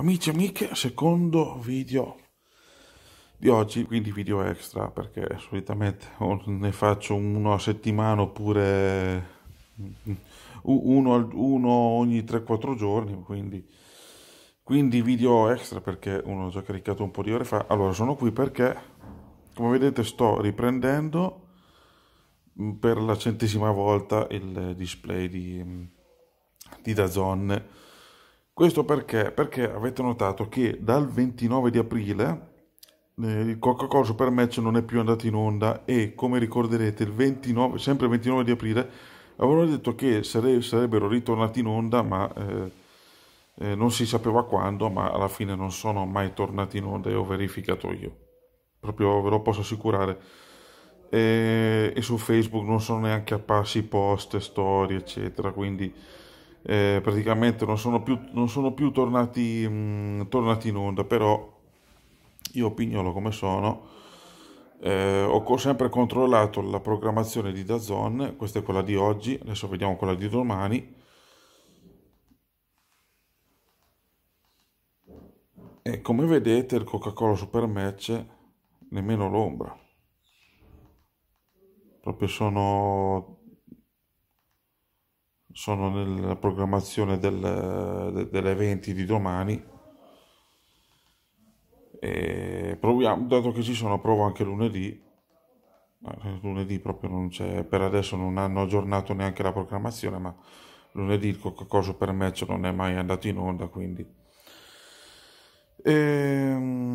Amici e amiche, secondo video di oggi, quindi video extra, perché solitamente ne faccio uno a settimana oppure mm, mm, uno, uno ogni 3-4 giorni, quindi, quindi video extra perché uno l'ho già caricato un po' di ore fa. Allora, sono qui perché, come vedete, sto riprendendo mm, per la centesima volta il display di, di Dazon questo perché? Perché avete notato che dal 29 di aprile eh, il Coca-Cola Super Match non è più andato in onda e come ricorderete il 29, sempre il 29 di aprile avevano detto che sare, sarebbero ritornati in onda ma eh, eh, non si sapeva quando ma alla fine non sono mai tornati in onda e ho verificato io proprio ve lo posso assicurare e, eh, e su Facebook non sono neanche apparsi post, storie eccetera quindi eh, praticamente non sono più, non sono più tornati, mh, mm, tornati, in onda, però io pignolo come sono, eh, ho sempre controllato la programmazione di Dazon, questa è quella di oggi, adesso vediamo quella di domani. E come vedete il Coca-Cola Super Match nemmeno l'ombra. Proprio sono sono nella programmazione del, de, degli eventi di domani. E proviamo, dato che ci sono, provo anche lunedì. Lunedì proprio non c'è, per adesso non hanno aggiornato neanche la programmazione, ma lunedì qualcosa per me non è mai andato in onda, quindi... Ehm...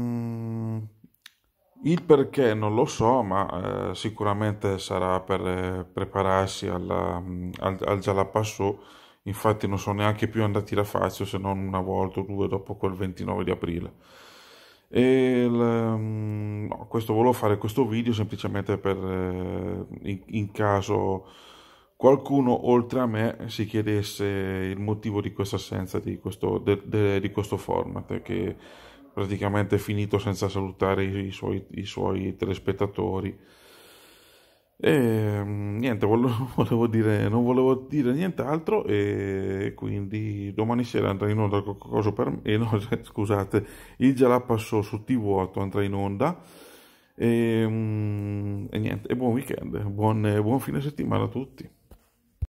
Il perché non lo so, ma eh, sicuramente sarà per eh, prepararsi alla, mm, al, al Jalapasso. Infatti non sono neanche più andati da Fazio se non una volta o due dopo quel 29 di aprile. E mm, no, questo volevo fare questo video semplicemente per eh, in, in, caso qualcuno oltre a me si chiedesse il motivo di questa assenza di questo, de, de, di questo format che praticamente finito senza salutare i suoi, i suoi telespettatori. E mm, niente, volevo, volevo dire, non volevo dire nient'altro e quindi domani sera andrà in onda qualcosa per me, eh, no, scusate, il passò su TV8 andrà in onda e, mm, e niente, e buon weekend, buon, buon fine settimana a tutti.